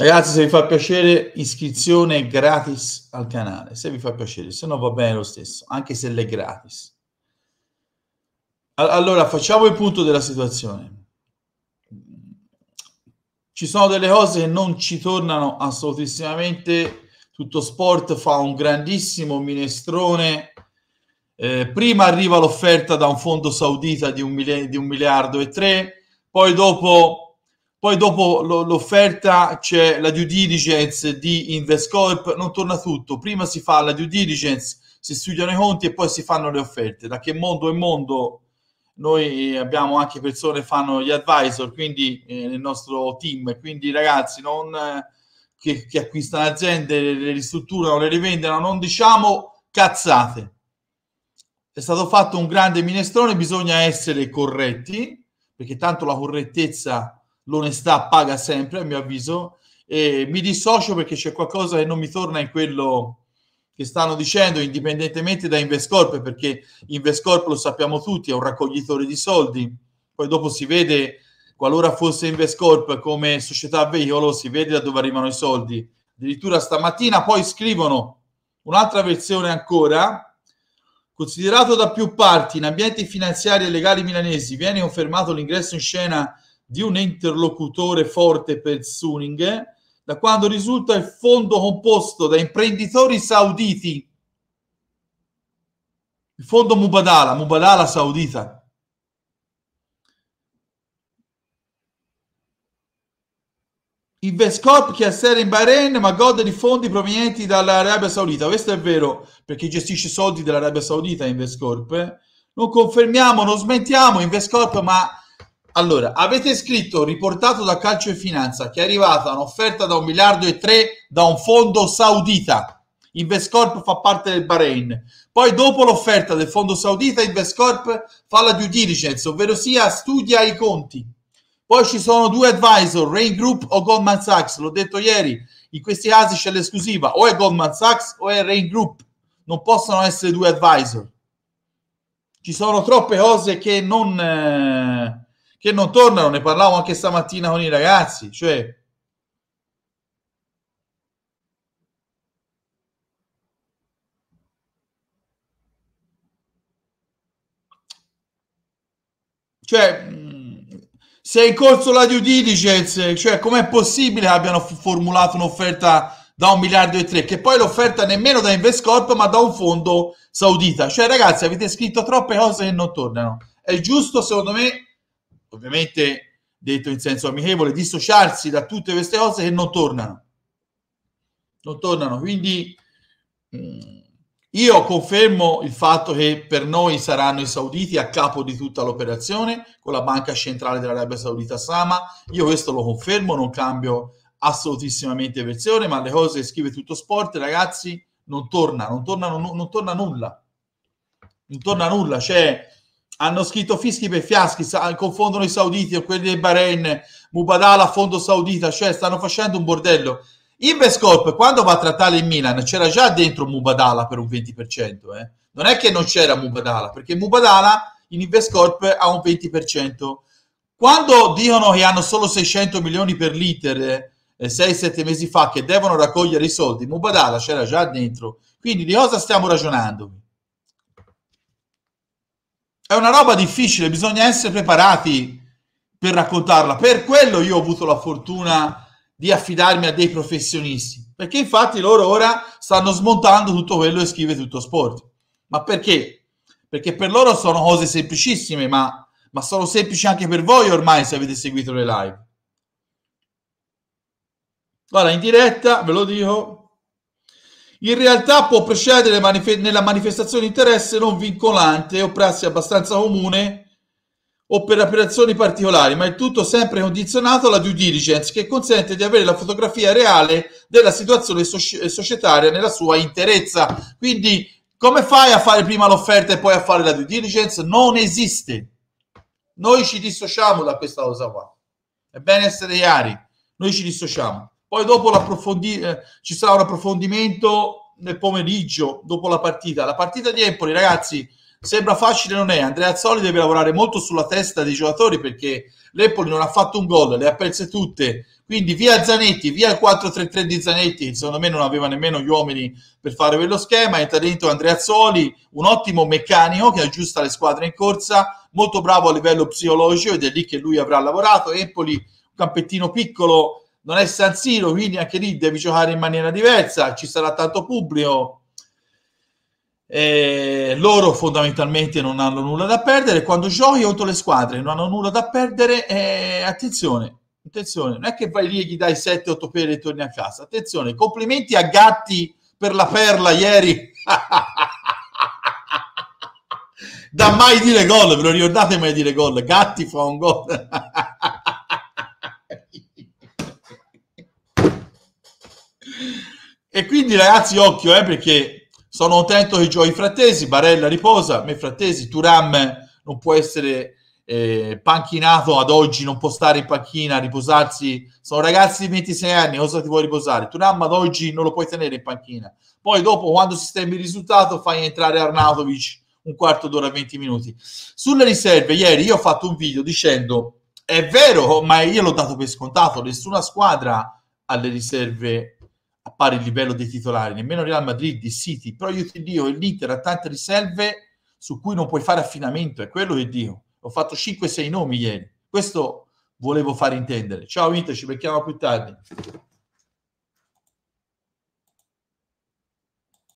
Ragazzi, se vi fa piacere, iscrizione gratis al canale, se vi fa piacere, se no va bene lo stesso, anche se l'è gratis. Allora, facciamo il punto della situazione. Ci sono delle cose che non ci tornano assolutissimamente. Tutto sport fa un grandissimo minestrone. Eh, prima arriva l'offerta da un fondo saudita di un, mili- di un miliardo e tre, poi dopo poi dopo lo, l'offerta c'è la due diligence di Investcorp, non torna tutto, prima si fa la due diligence, si studiano i conti e poi si fanno le offerte, da che mondo è mondo noi abbiamo anche persone che fanno gli advisor, quindi eh, nel nostro team, quindi ragazzi non, eh, che, che, acquistano aziende, le ristrutturano, le rivendono, non diciamo cazzate. È stato fatto un grande minestrone, bisogna essere corretti, perché tanto la correttezza l'onestà paga sempre, a mio avviso. E mi dissocio perché c'è qualcosa che non mi torna in quello che stanno dicendo, indipendentemente da Investcorp, perché Investcorp lo sappiamo tutti, è un raccoglitore di soldi. Poi dopo si vede, qualora fosse Investcorp come società veicolo, si vede da dove arrivano i soldi. Addirittura stamattina poi scrivono un'altra versione ancora, Considerato da più parti in ambienti finanziari e legali milanesi, viene confermato l'ingresso in scena di un interlocutore forte per Suning, da quando risulta il fondo composto da imprenditori sauditi, il fondo Mubadala, Mubadala saudita. Il Vescop che ha sede in Bahrain ma gode di fondi provenienti dall'Arabia Saudita. Questo è vero perché gestisce soldi dell'Arabia Saudita in Vescop. Eh? Non confermiamo, non smentiamo Vescop, ma allora, avete scritto, riportato da Calcio e Finanza, che è arrivata un'offerta da un miliardo e tre da un fondo saudita. Investcorp fa parte del Bahrain. Poi, dopo l'offerta del fondo saudita, Investcorp fa la due diligence, ovvero sia studia i conti. Poi ci sono due advisor, Rain Group o Goldman Sachs. L'ho detto ieri, in questi casi c'è l'esclusiva, o è Goldman Sachs o è Rain Group. Non possono essere due advisor. Ci sono troppe cose che non... Eh che non tornano, ne parlavo anche stamattina con i ragazzi, cioè cioè mm, se è in corso la due diligence, cioè com'è possibile che abbiano formulato un'offerta da un miliardo e tre, che poi l'offerta nemmeno da Investcorp ma da un fondo saudita. Cioè ragazzi avete scritto troppe cose che non tornano. È giusto secondo me ovviamente detto in senso amichevole, dissociarsi da tutte queste cose che non tornano. Non tornano. Quindi mm, io confermo il fatto che per noi saranno i sauditi a capo di tutta l'operazione con la banca centrale dell'Arabia Saudita Sama. Io questo lo confermo, non cambio assolutissimamente versione, ma le cose scrive tutto sport, ragazzi, non torna, non torna, non, non torna nulla. Non torna nulla, cioè hanno scritto fischi per fiaschi, confondono i sauditi o quelli del Bahrain, Mubadala, fondo saudita, cioè stanno facendo un bordello. Invescorp quando va a trattare il Milan c'era già dentro Mubadala per un 20%, eh. non è che non c'era Mubadala, perché Mubadala in Invescorp ha un 20%. Quando dicono che hanno solo 600 milioni per l'Inter 6-7 eh, mesi fa che devono raccogliere i soldi, Mubadala c'era già dentro. Quindi di cosa stiamo ragionando? È una roba difficile, bisogna essere preparati per raccontarla. Per quello io ho avuto la fortuna di affidarmi a dei professionisti, perché infatti loro ora stanno smontando tutto quello e scrive tutto sport. Ma perché? Perché per loro sono cose semplicissime, ma, ma sono semplici anche per voi ormai se avete seguito le live. Guarda, in diretta, ve lo dico, in realtà può precedere manife- nella manifestazione di interesse non vincolante o prassi abbastanza comune o per operazioni particolari, ma il tutto sempre condizionato alla due diligence che consente di avere la fotografia reale della situazione soci- societaria nella sua interezza. Quindi come fai a fare prima l'offerta e poi a fare la due diligence? Non esiste. Noi ci dissociamo da questa cosa qua. È bene essere chiari, noi ci dissociamo. Poi dopo eh, ci sarà un approfondimento nel pomeriggio, dopo la partita. La partita di Empoli, ragazzi, sembra facile, non è. Andrea Azzoli deve lavorare molto sulla testa dei giocatori perché l'Empoli non ha fatto un gol, le ha perse tutte. Quindi via Zanetti, via il 4-3-3 di Zanetti, secondo me non aveva nemmeno gli uomini per fare quello schema. Entra dentro Andrea Azzoli, un ottimo meccanico che aggiusta le squadre in corsa, molto bravo a livello psicologico ed è lì che lui avrà lavorato. Empoli, un campettino piccolo non è San Siro, quindi anche lì devi giocare in maniera diversa, ci sarà tanto pubblico. E loro fondamentalmente non hanno nulla da perdere quando giochi contro le squadre non hanno nulla da perdere eh, attenzione attenzione non è che vai lì e gli dai 7-8 pere e torni a casa attenzione complimenti a Gatti per la perla ieri da mai dire gol ve lo ricordate mai dire gol Gatti fa un gol E quindi ragazzi, occhio, eh, perché sono contento che giochi Frattesi, Barella riposa, me Frattesi, Turam non può essere eh, panchinato ad oggi, non può stare in panchina, a riposarsi. Sono ragazzi di 26 anni, cosa ti vuoi riposare? Turam ad oggi non lo puoi tenere in panchina. Poi dopo, quando sistemi il risultato, fai entrare Arnautovic un quarto d'ora, 20 minuti. Sulle riserve, ieri io ho fatto un video dicendo è vero, ma io l'ho dato per scontato, nessuna squadra ha le riserve a pari livello dei titolari, nemmeno Real Madrid, il City, però io ti dico, l'Inter ha tante riserve su cui non puoi fare affinamento, è quello che dico. Ho fatto 5-6 nomi ieri, questo volevo far intendere. Ciao Inter, ci becchiamo più tardi.